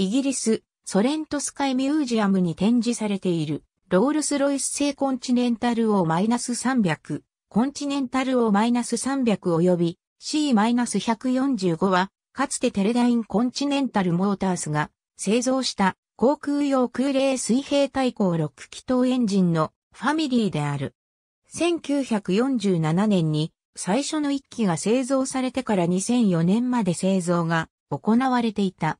イギリス、ソレントスカイミュージアムに展示されている、ロールスロイス製コンチネンタル O-300、コンチネンタル O-300 及び C-145 は、かつてテレダインコンチネンタルモータースが製造した航空用空冷水平対向6気筒エンジンのファミリーである。1947年に最初の1機が製造されてから2004年まで製造が行われていた。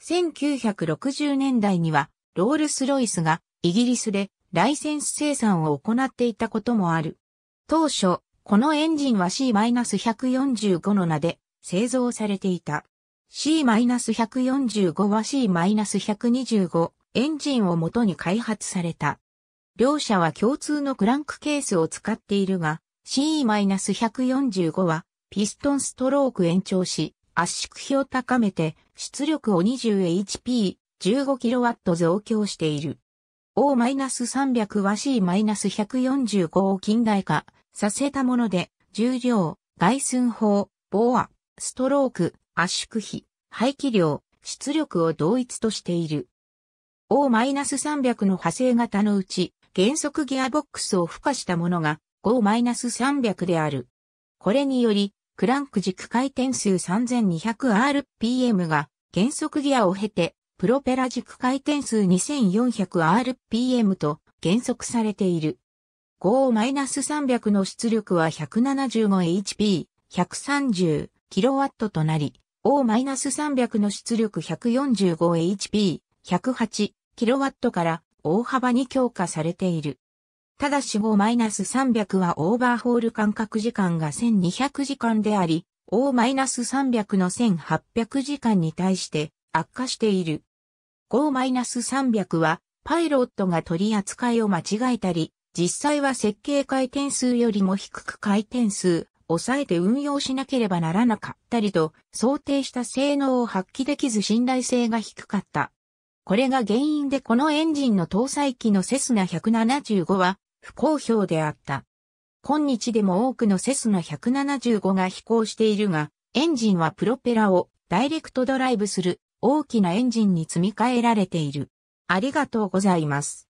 1960年代には、ロールス・ロイスがイギリスでライセンス生産を行っていたこともある。当初、このエンジンは C-145 の名で製造されていた。C-145 は C-125 エンジンを元に開発された。両社は共通のクランクケースを使っているが、C-145 はピストンストローク延長し、圧縮比を高めて出力を 20HP15kW 増強している。O-300 は C-145 を近代化させたもので、重量、外寸法、ボア、ストローク、圧縮比、排気量、出力を同一としている。O-300 の派生型のうち、原則ギアボックスを付加したものが5 3 0 0である。これにより、クランク軸回転数 3200rpm が減速ギアを経て、プロペラ軸回転数 2400rpm と減速されている。5-300の出力は 175HP、130kW となり、O-300 の出力 145HP、108kW から大幅に強化されている。ただし5-300はオーバーホール間隔時間が1200時間であり、O-300 の1800時間に対して悪化している。5-300はパイロットが取り扱いを間違えたり、実際は設計回転数よりも低く回転数、抑えて運用しなければならなかったりと、想定した性能を発揮できず信頼性が低かった。これが原因でこのエンジンの搭載機のセスナ175は不公表であった。今日でも多くのセスナ175が飛行しているが、エンジンはプロペラをダイレクトドライブする大きなエンジンに積み替えられている。ありがとうございます。